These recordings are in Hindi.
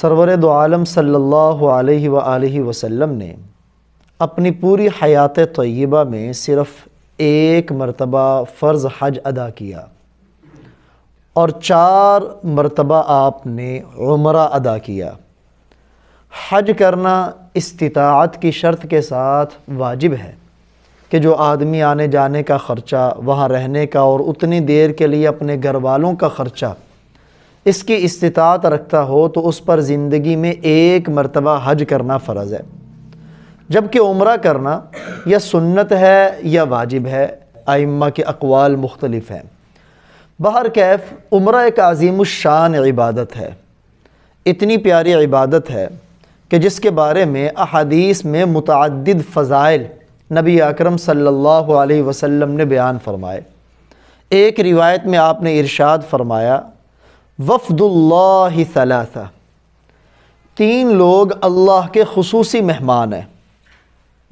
सरवर दो आलम सल्ला वसम ने अपनी पूरी हयात तयबा में सिर्फ़ एक मरतबा फ़र्ज़ हज अदा किया और चार मरतबा आपने उम्र अदा किया हज करना इस्तात की शर्त के साथ वाजिब है कि जो आदमी आने जाने का ख़र्चा वहाँ रहने का और उतनी देर के लिए अपने घर वालों का ख़र्चा इसकी इस्तात रखता हो तो उस पर ज़िंदगी में एक मरतबा हज करना फ़र्ज़ है जबकि उम्र करना यह सुन्नत है या वाजिब है आइम्मा के अकवाल मुख्तलिफ हैं बहर कैफ उम्र एक अजीम शान इबादत है इतनी प्यारी इबादत है कि जिसके बारे में अदीस में मतद फ़ज़ाइल नबी अकरम सल्लल्लाहु अलैहि वसल्लम ने बयान फरमाए एक रिवायत में आपने इरशाद फरमाया सला तीन लोग अल्लाह के खसूसी मेहमान हैं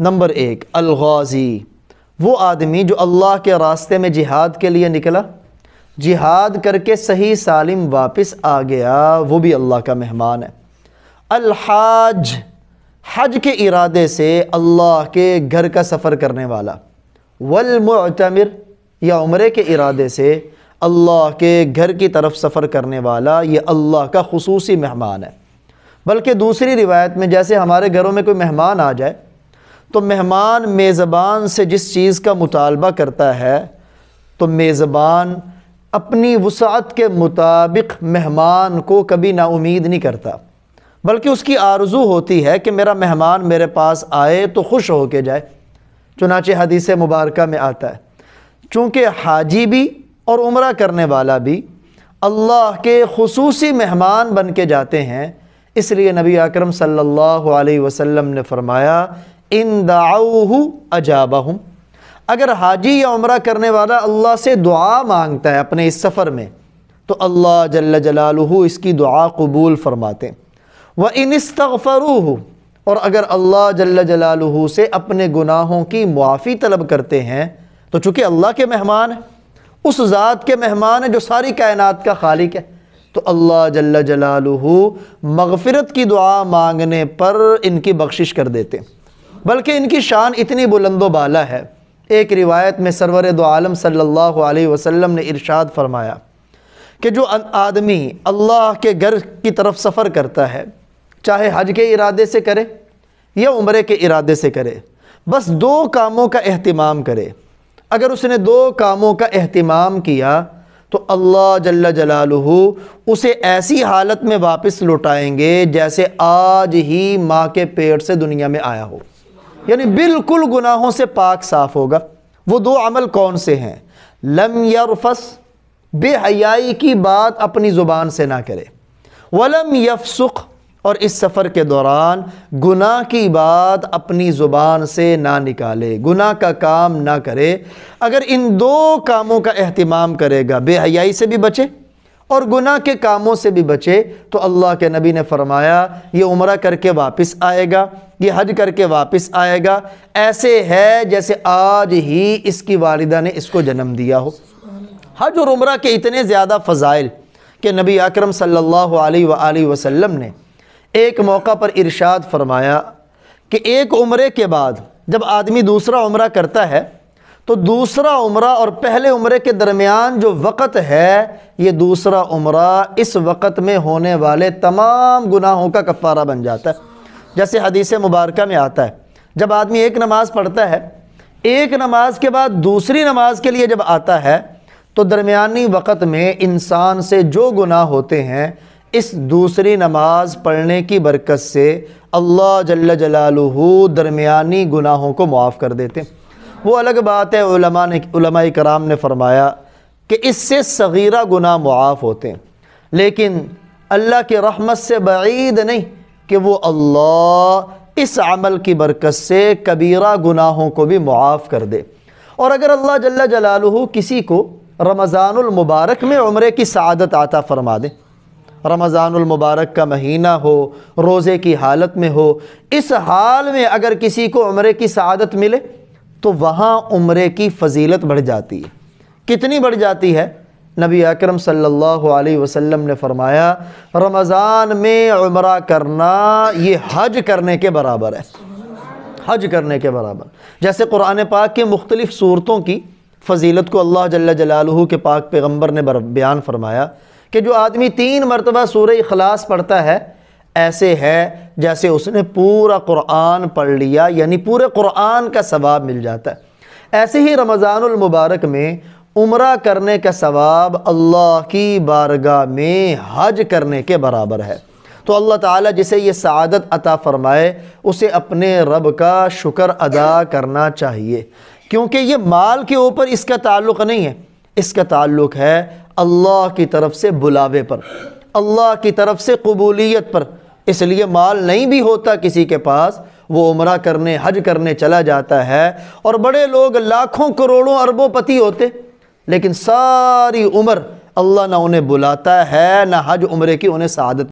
नंबर एक अलगाजी वो आदमी जो अल्लाह के रास्ते में जिहाद के लिए निकला जिहाद करके सही सालिम वापस आ गया वो भी अल्लाह का मेहमान है अलहाज हज के इरादे से अल्लाह के घर का सफ़र करने वाला वलमतमिर या उम्र के इरादे से अल्लाह के घर की तरफ सफ़र करने वाला ये अल्लाह का खसूस मेहमान है बल्कि दूसरी रिवायत में जैसे हमारे घरों में कोई मेहमान आ जाए तो मेहमान मेज़बान से जिस चीज़ का मुतालबा करता है तो मेज़बान अपनी वसात के मुताबिक मेहमान को कभी नाउमीद नहीं करता बल्कि उसकी आरजू होती है कि मेरा मेहमान मेरे पास आए तो खुश हो के जाए चुनाचे हदीस मुबारक में आता है चूँकि हाजी भी और उम्र करने वाला भी अल्लाह के खसूसी मेहमान बन के जाते हैं इसलिए नबी अकरम सल्लल्लाहु अलैहि वसल्लम ने फरमाया इन दाऊ अजाबा अगर हाजी या उम्र करने वाला अल्लाह से दुआ मांगता है अपने इस सफ़र में तो अल्लाह जल्ल जलालू इसकी दुआ कबूल फरमाते व इन इस्तफ़रू और अगर अल्लाह जल्ल जलालू से अपने गुनाहों की मुआफ़ी तलब करते हैं तो चूँकि अल्लाह के मेहमान हैं उस ज़ात के मेहमान हैं जो सारी कायनात का खालिक है तो अल्लाह जल्ला जलालहू मगफ़रत की दुआ मांगने पर इनकी बख्शिश कर देते हैं बल्कि इनकी शान इतनी बुलंदो बाला है एक रिवायत में सरवर दो आलम सल्लल्लाहु अलैहि वसल्लम ने इरशाद फरमाया कि जो आदमी अल्लाह के घर की तरफ सफ़र करता है चाहे हज के इरादे से करे या उम्र के इरादे से करे बस दो कामों का अहतमाम करे अगर उसने दो कामों का अहतमाम किया तो अल्लाह जल्ला जलालहू उसे ऐसी हालत में वापस लौटाएंगे जैसे आज ही माँ के पेट से दुनिया में आया हो यानी बिल्कुल गुनाहों से पाक साफ होगा वो दो अमल कौन से हैं लम यरफस बेहयाई की बात अपनी ज़ुबान से ना करे वलम यफसुख और इस सफ़र के दौरान गुनाह की बात अपनी ज़ुबान से ना निकाले गुनाह का काम ना करे अगर इन दो कामों का अहतमाम करेगा बेहयाई से भी बचे और गुनाह के कामों से भी बचे तो अल्लाह के नबी ने फरमाया ये उम्र करके वापस आएगा ये हज करके वापस आएगा ऐसे है जैसे आज ही इसकी वालदा ने इसको जन्म दिया हो हज और उम्र के इतने ज़्यादा फ़जाइल के नबी अकरम सल्लल्लाहु अलैहि वसल्लम ने एक मौका पर इरशाद फरमाया कि एक उम्र के बाद जब आदमी दूसरा उम्र करता है तो दूसरा उम्र और पहले उम्र के दरमियान जो वक़्त है ये दूसरा उम्र इस वक़्त में होने वाले तमाम गुनाहों का कफ़ारा बन जाता है जैसे हदीस मुबारक में आता है जब आदमी एक नमाज़ पढ़ता है एक नमाज के बाद दूसरी नमाज के लिए जब आता है तो दरमिया वक़्त में इंसान से जो गुनाह होते हैं इस दूसरी नमाज पढ़ने की बरकत से अल्लाह जल जलालू दरमिया गुनाहों को मुआफ़ कर देते वो अलग बात है कराम ने फरमाया कि इससे सगीरा गुनाह मुआफ़ होते हैं लेकिन अल्लाह के रहमत से बीद नहीं कि वो अल्लाह इस अमल की बरकत से कबीरा गुनाहों को भी मुआफ़ कर दे और अगर अल्लाह जल जलालू किसी को रमज़ानमबारक में उम्र की शादत आता फ़रमा दे रमज़ानमबारक का महीना हो रोज़े की हालत में हो इस हाल में अगर किसी को उम्र की सआदत मिले तो वहाँ उम्र की फजीलत बढ़ जाती है कितनी बढ़ जाती है नबी अकरम सल्लल्लाहु अलैहि वसल्लम ने फरमाया रमज़ान में उम्र करना ये हज करने के बराबर है हज करने के बराबर जैसे कुरान पाक के मुख्तलिफ़ सूरतों की फजीलत को अल्लाह जल्ला जलालहू के पाक पैगम्बर ने बयान फरमाया कि जो आदमी तीन मरतबा सूर अखलास पढ़ता है ऐसे है जैसे उसने पूरा कुरान पढ़ लिया यानी पूरे कुरान का सवाब मिल जाता है ऐसे ही रमज़ानमबारक में उम्र करने का सवाब अल्लाह की बारगाह में हज करने के बराबर है तो अल्लाह ताला जिसे ये सदत अता फ़रमाए उसे अपने रब का शुक्र अदा करना चाहिए क्योंकि ये माल के ऊपर इसका ताल्लुक़ नहीं है इसका ताल्लुक़ है अल्लाह की तरफ से बुलावे पर अल्लाह की तरफ से कबूलीत पर इसलिए माल नहीं भी होता किसी के पास वो उम्र करने हज करने चला जाता है और बड़े लोग लाखों करोड़ों अरबों पति होते लेकिन सारी उम्र अल्लाह ना उन्हें बुलाता है ना हज उम्र की उन्हें शहादत